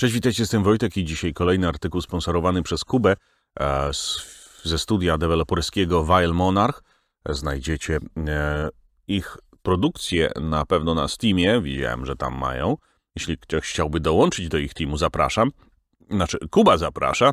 Cześć, witajcie, jestem Wojtek i dzisiaj kolejny artykuł sponsorowany przez Kubę e, ze studia deweloperskiego Vile Monarch. Znajdziecie e, ich produkcję na pewno na Steamie, widziałem, że tam mają. Jeśli ktoś chciałby dołączyć do ich teamu, zapraszam. Znaczy, Kuba zaprasza.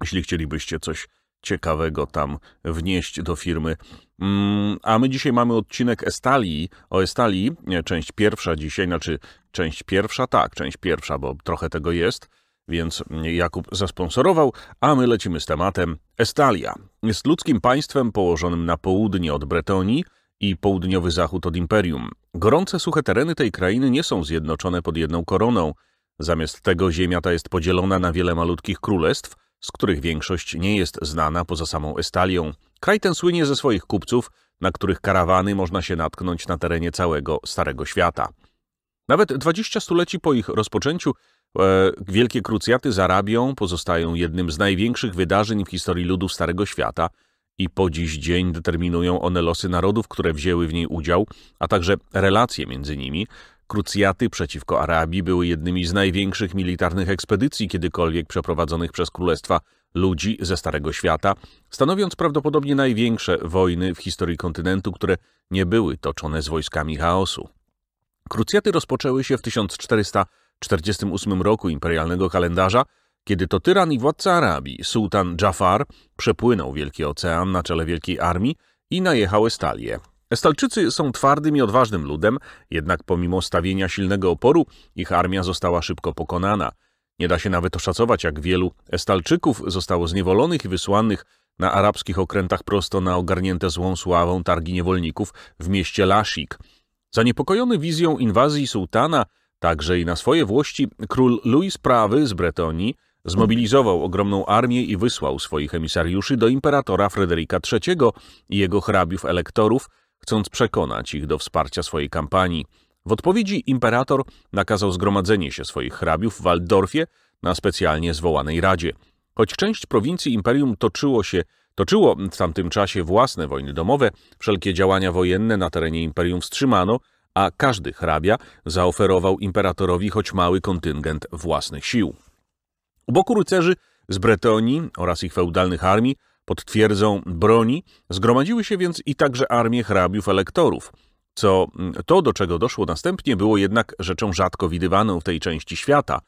Jeśli chcielibyście coś ciekawego tam wnieść do firmy. Mm, a my dzisiaj mamy odcinek Estalii, o Estalii, część pierwsza dzisiaj, znaczy Część pierwsza, tak, część pierwsza, bo trochę tego jest, więc Jakub zasponsorował, a my lecimy z tematem. Estalia jest ludzkim państwem położonym na południe od Bretonii i południowy zachód od Imperium. Gorące, suche tereny tej krainy nie są zjednoczone pod jedną koroną. Zamiast tego ziemia ta jest podzielona na wiele malutkich królestw, z których większość nie jest znana poza samą Estalią. Kraj ten słynie ze swoich kupców, na których karawany można się natknąć na terenie całego Starego Świata. Nawet 20 stuleci po ich rozpoczęciu e, Wielkie Krucjaty z Arabią pozostają jednym z największych wydarzeń w historii ludów Starego Świata i po dziś dzień determinują one losy narodów, które wzięły w niej udział, a także relacje między nimi. Krucjaty przeciwko Arabii były jednymi z największych militarnych ekspedycji kiedykolwiek przeprowadzonych przez Królestwa Ludzi ze Starego Świata, stanowiąc prawdopodobnie największe wojny w historii kontynentu, które nie były toczone z wojskami chaosu. Krucjaty rozpoczęły się w 1448 roku imperialnego kalendarza, kiedy to tyran i władca Arabii, sułtan Jafar, przepłynął Wielki Ocean na czele Wielkiej Armii i najechał Estalię. Estalczycy są twardym i odważnym ludem, jednak pomimo stawienia silnego oporu ich armia została szybko pokonana. Nie da się nawet oszacować, jak wielu Estalczyków zostało zniewolonych i wysłanych na arabskich okrętach prosto na ogarnięte złą sławą targi niewolników w mieście Lasik. Zaniepokojony wizją inwazji sułtana, także i na swoje włości, król Louis Prawy z Bretonii zmobilizował ogromną armię i wysłał swoich emisariuszy do imperatora Fryderyka III i jego hrabiów elektorów, chcąc przekonać ich do wsparcia swojej kampanii. W odpowiedzi imperator nakazał zgromadzenie się swoich hrabiów w Waldorfie na specjalnie zwołanej radzie. Choć część prowincji imperium toczyło się toczyło w tamtym czasie własne wojny domowe, wszelkie działania wojenne na terenie imperium wstrzymano, a każdy hrabia zaoferował imperatorowi choć mały kontyngent własnych sił. U boku rycerzy z Bretonii oraz ich feudalnych armii pod twierdzą broni zgromadziły się więc i także armie hrabiów elektorów. Co mm, to, do czego doszło następnie, było jednak rzeczą rzadko widywaną w tej części świata –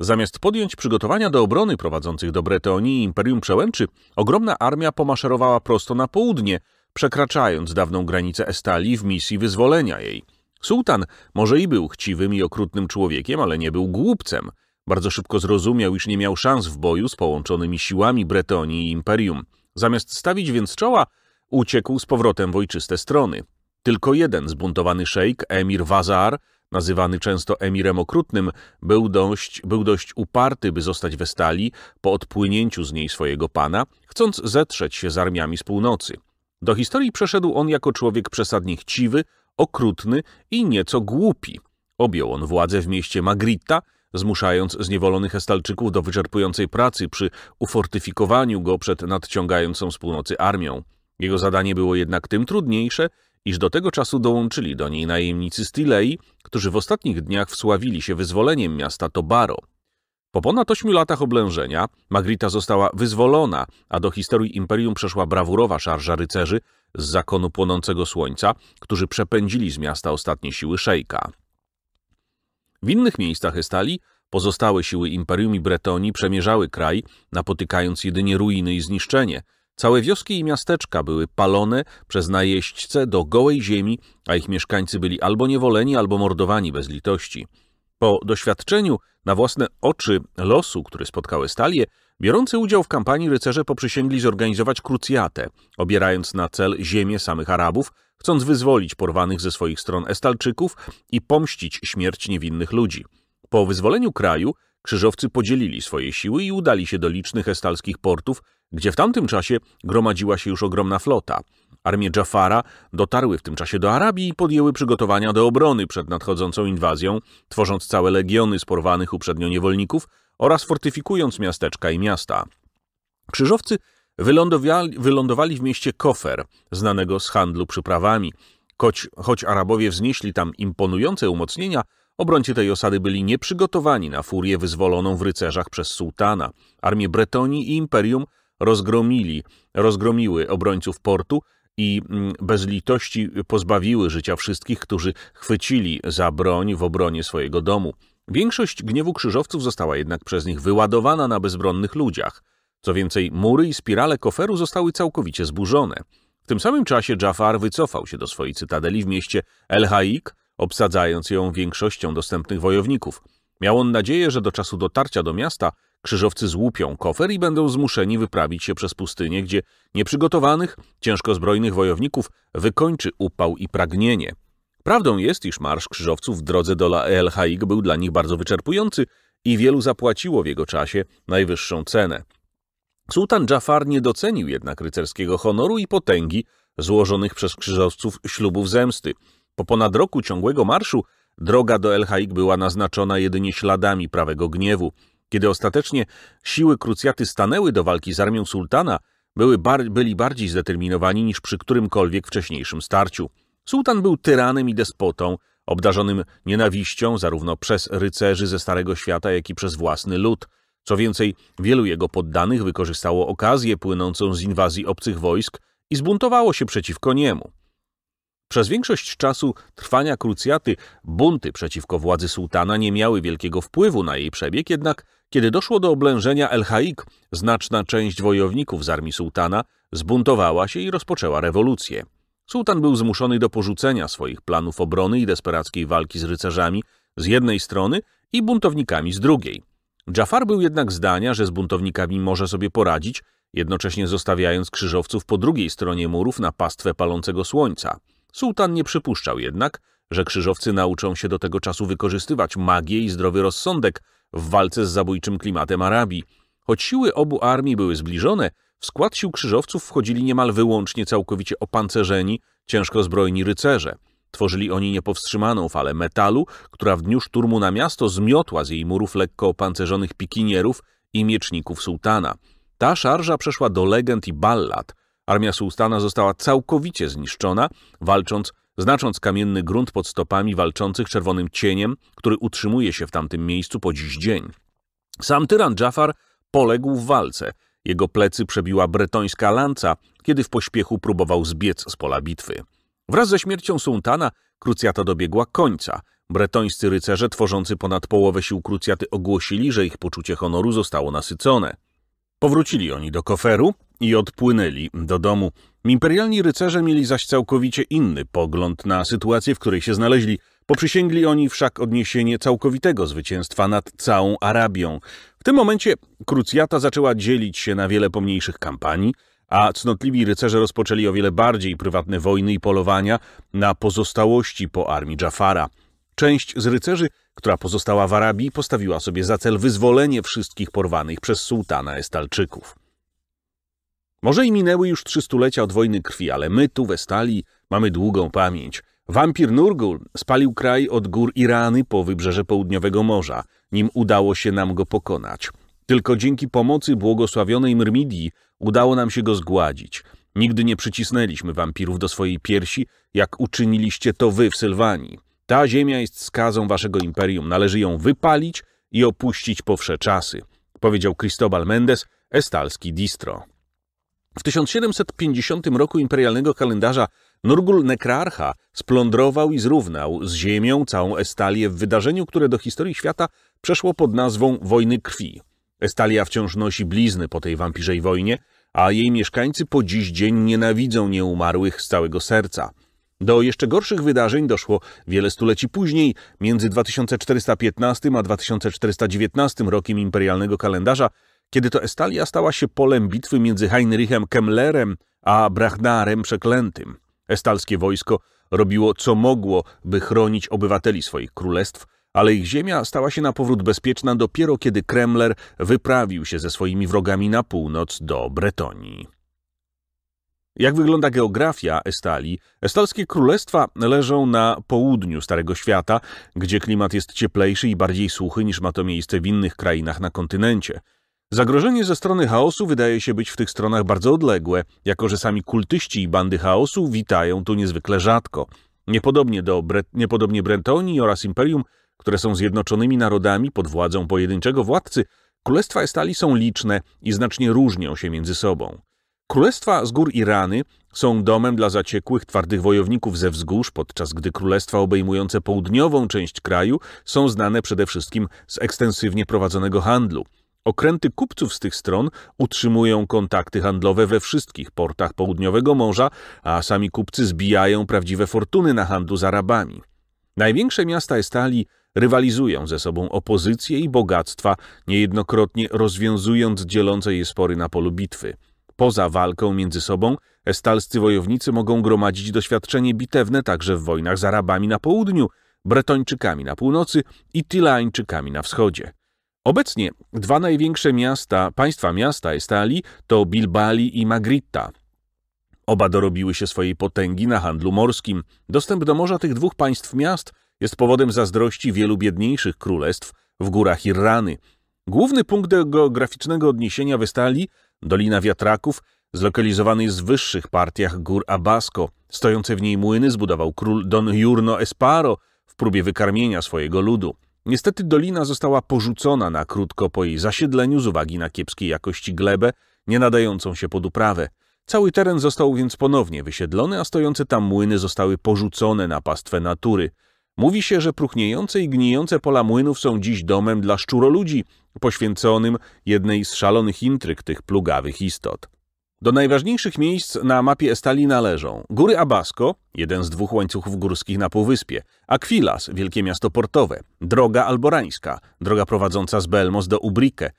Zamiast podjąć przygotowania do obrony prowadzących do Bretonii i Imperium Przełęczy, ogromna armia pomaszerowała prosto na południe, przekraczając dawną granicę Estalii w misji wyzwolenia jej. Sułtan może i był chciwym i okrutnym człowiekiem, ale nie był głupcem. Bardzo szybko zrozumiał, iż nie miał szans w boju z połączonymi siłami Bretonii i Imperium. Zamiast stawić więc czoła, uciekł z powrotem w ojczyste strony. Tylko jeden zbuntowany szejk, emir Wazar, nazywany często emirem okrutnym, był dość, był dość uparty, by zostać Estalii po odpłynięciu z niej swojego pana, chcąc zetrzeć się z armiami z północy. Do historii przeszedł on jako człowiek przesadnie chciwy, okrutny i nieco głupi. Objął on władzę w mieście Magritta, zmuszając zniewolonych Estalczyków do wyczerpującej pracy przy ufortyfikowaniu go przed nadciągającą z północy armią. Jego zadanie było jednak tym trudniejsze, iż do tego czasu dołączyli do niej najemnicy Stilei, którzy w ostatnich dniach wsławili się wyzwoleniem miasta Tobaro. Po ponad ośmiu latach oblężenia Magrita została wyzwolona, a do historii imperium przeszła brawurowa szarża rycerzy z zakonu płonącego słońca, którzy przepędzili z miasta ostatnie siły szejka. W innych miejscach Estali pozostałe siły imperium i Bretonii przemierzały kraj, napotykając jedynie ruiny i zniszczenie – Całe wioski i miasteczka były palone przez najeźdźce do gołej ziemi, a ich mieszkańcy byli albo niewoleni, albo mordowani bez litości. Po doświadczeniu na własne oczy losu, który spotkały Stalię, biorący udział w kampanii rycerze poprzysięgli zorganizować krucjatę, obierając na cel ziemię samych Arabów, chcąc wyzwolić porwanych ze swoich stron Estalczyków i pomścić śmierć niewinnych ludzi. Po wyzwoleniu kraju krzyżowcy podzielili swoje siły i udali się do licznych estalskich portów, gdzie w tamtym czasie gromadziła się już ogromna flota. Armie Jafara dotarły w tym czasie do Arabii i podjęły przygotowania do obrony przed nadchodzącą inwazją, tworząc całe legiony sporwanych uprzednio niewolników oraz fortyfikując miasteczka i miasta. Krzyżowcy wylądowali, wylądowali w mieście Kofer, znanego z handlu przyprawami. Choć, choć Arabowie wznieśli tam imponujące umocnienia, Obrońcy tej osady byli nieprzygotowani na furię wyzwoloną w rycerzach przez sułtana. Armie Bretonii i Imperium rozgromili, rozgromiły obrońców portu i mm, bez litości pozbawiły życia wszystkich, którzy chwycili za broń w obronie swojego domu. Większość gniewu krzyżowców została jednak przez nich wyładowana na bezbronnych ludziach. Co więcej, mury i spirale koferu zostały całkowicie zburzone. W tym samym czasie Jafar wycofał się do swojej cytadeli w mieście El Haik, obsadzając ją większością dostępnych wojowników. Miał on nadzieję, że do czasu dotarcia do miasta krzyżowcy złupią kofer i będą zmuszeni wyprawić się przez pustynię, gdzie nieprzygotowanych, ciężko zbrojnych wojowników wykończy upał i pragnienie. Prawdą jest, iż marsz krzyżowców w drodze do La El Haig był dla nich bardzo wyczerpujący i wielu zapłaciło w jego czasie najwyższą cenę. Sułtan Jafar nie docenił jednak rycerskiego honoru i potęgi złożonych przez krzyżowców ślubów zemsty – po ponad roku ciągłego marszu droga do El Haik była naznaczona jedynie śladami prawego gniewu. Kiedy ostatecznie siły krucjaty stanęły do walki z armią sułtana, były bar byli bardziej zdeterminowani niż przy którymkolwiek wcześniejszym starciu. Sułtan był tyranem i despotą, obdarzonym nienawiścią zarówno przez rycerzy ze Starego Świata, jak i przez własny lud. Co więcej, wielu jego poddanych wykorzystało okazję płynącą z inwazji obcych wojsk i zbuntowało się przeciwko niemu. Przez większość czasu trwania krucjaty bunty przeciwko władzy sułtana nie miały wielkiego wpływu na jej przebieg, jednak kiedy doszło do oblężenia El Haik, znaczna część wojowników z armii sułtana zbuntowała się i rozpoczęła rewolucję. Sułtan był zmuszony do porzucenia swoich planów obrony i desperackiej walki z rycerzami z jednej strony i buntownikami z drugiej. Jafar był jednak zdania, że z buntownikami może sobie poradzić, jednocześnie zostawiając krzyżowców po drugiej stronie murów na pastwę palącego słońca. Sułtan nie przypuszczał jednak, że krzyżowcy nauczą się do tego czasu wykorzystywać magię i zdrowy rozsądek w walce z zabójczym klimatem Arabii. Choć siły obu armii były zbliżone, w skład sił krzyżowców wchodzili niemal wyłącznie całkowicie opancerzeni, ciężko zbrojni rycerze. Tworzyli oni niepowstrzymaną falę metalu, która w dniu szturmu na miasto zmiotła z jej murów lekko opancerzonych pikinierów i mieczników sułtana. Ta szarża przeszła do legend i ballad, Armia sułtana została całkowicie zniszczona, walcząc, znacząc kamienny grunt pod stopami walczących czerwonym cieniem, który utrzymuje się w tamtym miejscu po dziś dzień. Sam tyran Jafar poległ w walce. Jego plecy przebiła bretońska lanca, kiedy w pośpiechu próbował zbiec z pola bitwy. Wraz ze śmiercią sułtana krucjata dobiegła końca. Bretońscy rycerze, tworzący ponad połowę sił krucjaty, ogłosili, że ich poczucie honoru zostało nasycone. Powrócili oni do koferu i odpłynęli do domu. Imperialni rycerze mieli zaś całkowicie inny pogląd na sytuację, w której się znaleźli. Poprzysięgli oni wszak odniesienie całkowitego zwycięstwa nad całą Arabią. W tym momencie krucjata zaczęła dzielić się na wiele pomniejszych kampanii, a cnotliwi rycerze rozpoczęli o wiele bardziej prywatne wojny i polowania na pozostałości po armii Jafara. Część z rycerzy, która pozostała w Arabii, postawiła sobie za cel wyzwolenie wszystkich porwanych przez sułtana Estalczyków. Może i minęły już trzy stulecia od wojny krwi, ale my tu w Estalii mamy długą pamięć. Wampir Nurgul spalił kraj od gór Irany po wybrzeże południowego morza, nim udało się nam go pokonać. Tylko dzięki pomocy błogosławionej Myrmidii udało nam się go zgładzić. Nigdy nie przycisnęliśmy wampirów do swojej piersi, jak uczyniliście to wy w Sylwanii. Ta ziemia jest skazą waszego imperium. Należy ją wypalić i opuścić powsze czasy, powiedział Cristobal Mendes, estalski distro. W 1750 roku imperialnego kalendarza Nurgul Nekrarcha splądrował i zrównał z ziemią całą Estalię w wydarzeniu, które do historii świata przeszło pod nazwą Wojny Krwi. Estalia wciąż nosi blizny po tej wampirzej wojnie, a jej mieszkańcy po dziś dzień nienawidzą nieumarłych z całego serca – do jeszcze gorszych wydarzeń doszło wiele stuleci później, między 2415 a 2419 rokiem imperialnego kalendarza, kiedy to Estalia stała się polem bitwy między Heinrichem Kemlerem a Brachnarem Przeklętym. Estalskie wojsko robiło co mogło, by chronić obywateli swoich królestw, ale ich ziemia stała się na powrót bezpieczna dopiero kiedy Kremler wyprawił się ze swoimi wrogami na północ do Bretonii. Jak wygląda geografia Estalii? Estalskie królestwa leżą na południu Starego Świata, gdzie klimat jest cieplejszy i bardziej suchy niż ma to miejsce w innych krainach na kontynencie. Zagrożenie ze strony chaosu wydaje się być w tych stronach bardzo odległe, jako że sami kultyści i bandy chaosu witają tu niezwykle rzadko. Niepodobnie do Bre niepodobnie Bretonii oraz Imperium, które są zjednoczonymi narodami pod władzą pojedynczego władcy, królestwa Estalii są liczne i znacznie różnią się między sobą. Królestwa z gór Irany są domem dla zaciekłych, twardych wojowników ze wzgórz, podczas gdy królestwa obejmujące południową część kraju są znane przede wszystkim z ekstensywnie prowadzonego handlu. Okręty kupców z tych stron utrzymują kontakty handlowe we wszystkich portach południowego morza, a sami kupcy zbijają prawdziwe fortuny na handlu z Arabami. Największe miasta Estalii rywalizują ze sobą opozycje i bogactwa, niejednokrotnie rozwiązując dzielące je spory na polu bitwy. Poza walką między sobą estalscy wojownicy mogą gromadzić doświadczenie bitewne także w wojnach z Arabami na południu, Bretończykami na północy i Tylańczykami na wschodzie. Obecnie dwa największe miasta, państwa miasta Estalii to Bilbali i Magritta. Oba dorobiły się swojej potęgi na handlu morskim. Dostęp do morza tych dwóch państw miast jest powodem zazdrości wielu biedniejszych królestw w górach Irrany. Główny punkt geograficznego odniesienia Westali Dolina Wiatraków, jest z wyższych partiach gór Abasko, stojące w niej młyny zbudował król Don Jurno Esparo w próbie wykarmienia swojego ludu. Niestety dolina została porzucona na krótko po jej zasiedleniu z uwagi na kiepskiej jakości glebę, nie nadającą się pod uprawę. Cały teren został więc ponownie wysiedlony, a stojące tam młyny zostały porzucone na pastwę natury. Mówi się, że próchniejące i gnijące pola młynów są dziś domem dla szczuroludzi, poświęconym jednej z szalonych intryg tych plugawych istot. Do najważniejszych miejsc na mapie Estali należą Góry Abasco, jeden z dwóch łańcuchów górskich na Półwyspie, Aquilas, wielkie miasto portowe, Droga Alborańska, droga prowadząca z Belmos do Ubrique,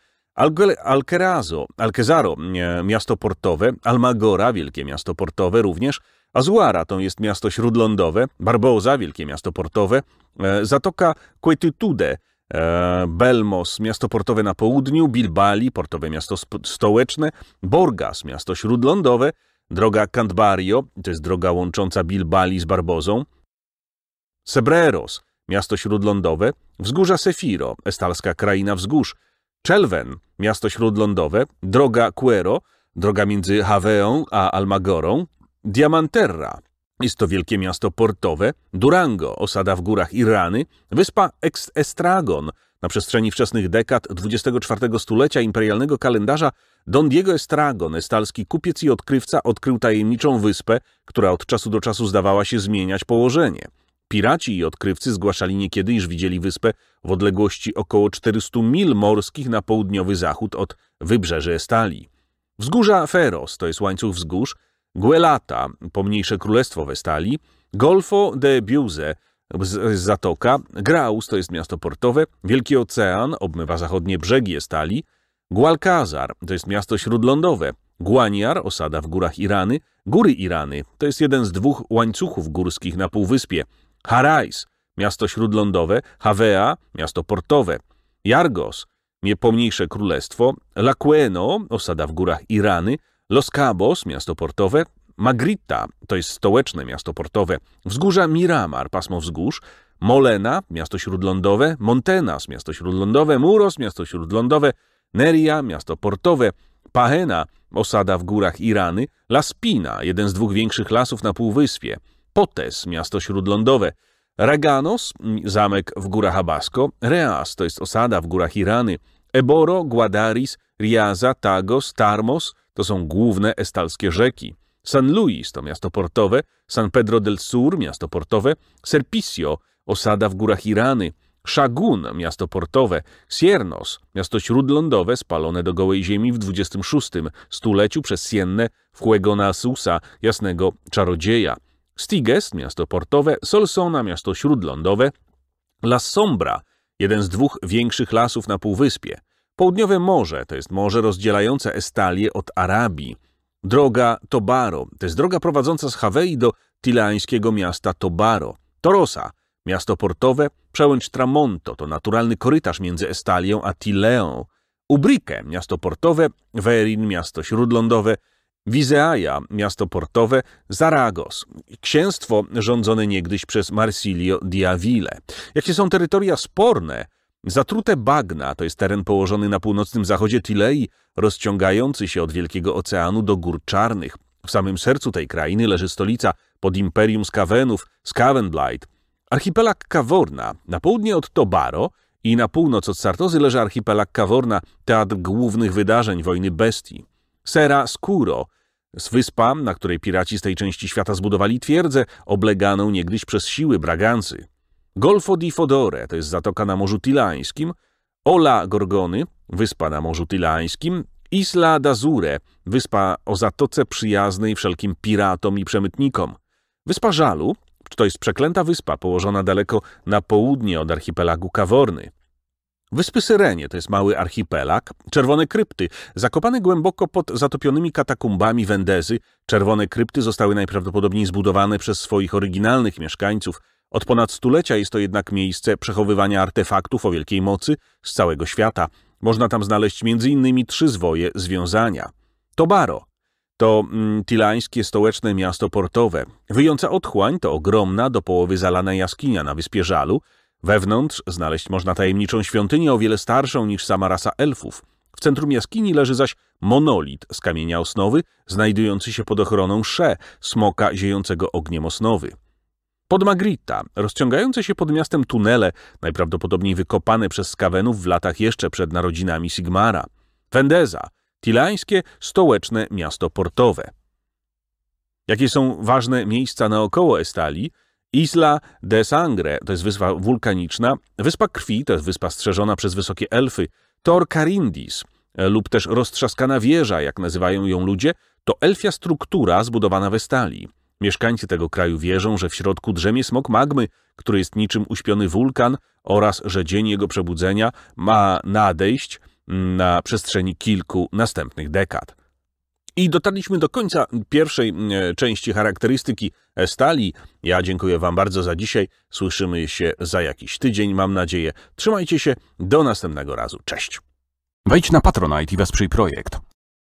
Alquerazo, Alkezaro, miasto portowe, Almagora, wielkie miasto portowe również, Azuara to jest miasto śródlądowe, Barboza, wielkie miasto portowe, e, Zatoka Quetitude, E, Belmos, miasto portowe na południu, Bilbali, portowe miasto stołeczne, Borgas, miasto śródlądowe, droga Cantbario, to jest droga łącząca Bilbali z Barbozą, Sebreros, miasto śródlądowe, wzgórza Sefiro, estalska kraina wzgórz, Chelven, miasto śródlądowe, droga Cuero, droga między Haweą a Almagorą, Diamanterra, jest to wielkie miasto portowe, Durango, osada w górach Irany, wyspa Estragon. Na przestrzeni wczesnych dekad 24 stulecia imperialnego kalendarza Don Diego Estragon, estalski kupiec i odkrywca, odkrył tajemniczą wyspę, która od czasu do czasu zdawała się zmieniać położenie. Piraci i odkrywcy zgłaszali niekiedy, iż widzieli wyspę w odległości około 400 mil morskich na południowy zachód od wybrzeży Estali. Wzgórza Feros, to jest łańcuch wzgórz, Guelata, pomniejsze królestwo Westali, Golfo de Biuse, z zatoka, Graus to jest miasto portowe, Wielki Ocean obmywa zachodnie brzegi Estali, Gualcazar to jest miasto śródlądowe, Guaniar, osada w górach Irany, Góry Irany to jest jeden z dwóch łańcuchów górskich na półwyspie, Harais, miasto śródlądowe, Havea, miasto portowe, Jargos, pomniejsze królestwo, Laqueno, osada w górach Irany, Los Cabos, miasto portowe, Magritta, to jest stołeczne miasto portowe, wzgórza Miramar, pasmo wzgórz, Molena, miasto śródlądowe, Montenas, miasto śródlądowe, Muros, miasto śródlądowe, Neria, miasto portowe, Pahena, osada w górach Irany, Pina, jeden z dwóch większych lasów na Półwyspie, Potes, miasto śródlądowe, Raganos, zamek w górach Abasko, Reas, to jest osada w górach Irany, Eboro, Guadaris, Riaza, Tagos, Tarmos, to są główne estalskie rzeki. San Luis to miasto portowe, San Pedro del Sur miasto portowe, Serpicio osada w górach Irany, Szagun miasto portowe, Siernos miasto śródlądowe spalone do gołej ziemi w 26 stuleciu przez Siennę w Susa, jasnego czarodzieja. Stiges miasto portowe, Solsona miasto śródlądowe, La Sombra jeden z dwóch większych lasów na półwyspie, Południowe Morze to jest morze rozdzielające Estalię od Arabii. Droga Tobaro to jest droga prowadząca z Hawei do tilańskiego miasta Tobaro. Torosa, miasto portowe, przełęcz Tramonto to naturalny korytarz między Estalią a Tileą. Ubrique, miasto portowe, Verin, miasto śródlądowe, Wizeaja, miasto portowe, Zaragos, księstwo rządzone niegdyś przez Marsilio Diavile. Jakie są terytoria sporne, Zatrute bagna to jest teren położony na północnym zachodzie Tilei, rozciągający się od Wielkiego Oceanu do Gór Czarnych. W samym sercu tej krainy leży stolica pod imperium Skawenów, Skawenblight. Archipelag Kaworna, na południe od Tobaro i na północ od Sartozy leży archipelag Kaworna, teatr głównych wydarzeń wojny bestii. Sera Skuro, z wyspa, na której piraci z tej części świata zbudowali twierdzę, obleganą niegdyś przez siły Bragancy. Golfo di Fodore to jest zatoka na Morzu Tilańskim, Ola Gorgony, wyspa na Morzu Tilańskim, Isla d'Azure, wyspa o zatoce przyjaznej wszelkim piratom i przemytnikom. Wyspa Żalu, to jest przeklęta wyspa położona daleko na południe od archipelagu Kaworny. Wyspy Syrenie to jest mały archipelag, czerwone krypty, zakopane głęboko pod zatopionymi katakumbami Wendezy. Czerwone krypty zostały najprawdopodobniej zbudowane przez swoich oryginalnych mieszkańców – od ponad stulecia jest to jednak miejsce przechowywania artefaktów o wielkiej mocy z całego świata. Można tam znaleźć m.in. trzy zwoje związania. Tobaro to mm, tilańskie stołeczne miasto portowe. Wyjąca otchłań to ogromna, do połowy zalana jaskinia na wyspie Żalu. Wewnątrz znaleźć można tajemniczą świątynię o wiele starszą niż sama rasa elfów. W centrum jaskini leży zaś monolit z kamienia osnowy, znajdujący się pod ochroną sze, smoka ziejącego ogniem osnowy. Pod Magritta, rozciągające się pod miastem tunele, najprawdopodobniej wykopane przez skawenów w latach jeszcze przed narodzinami Sigmara. Wendeza, tilańskie, stołeczne miasto portowe. Jakie są ważne miejsca naokoło Estali? Isla de Sangre to jest wyspa wulkaniczna, Wyspa Krwi to jest wyspa strzeżona przez wysokie elfy, Tor Carindis e, lub też roztrzaskana wieża, jak nazywają ją ludzie, to elfia struktura zbudowana w Estalii. Mieszkańcy tego kraju wierzą, że w środku drzemie smok magmy, który jest niczym uśpiony wulkan oraz że dzień jego przebudzenia ma nadejść mm, na przestrzeni kilku następnych dekad. I dotarliśmy do końca pierwszej mm, e, części charakterystyki e, stali. Ja dziękuję Wam bardzo za dzisiaj. Słyszymy się za jakiś tydzień, mam nadzieję. Trzymajcie się. Do następnego razu. Cześć. Wejdź na Patronite i wesprzyj projekt.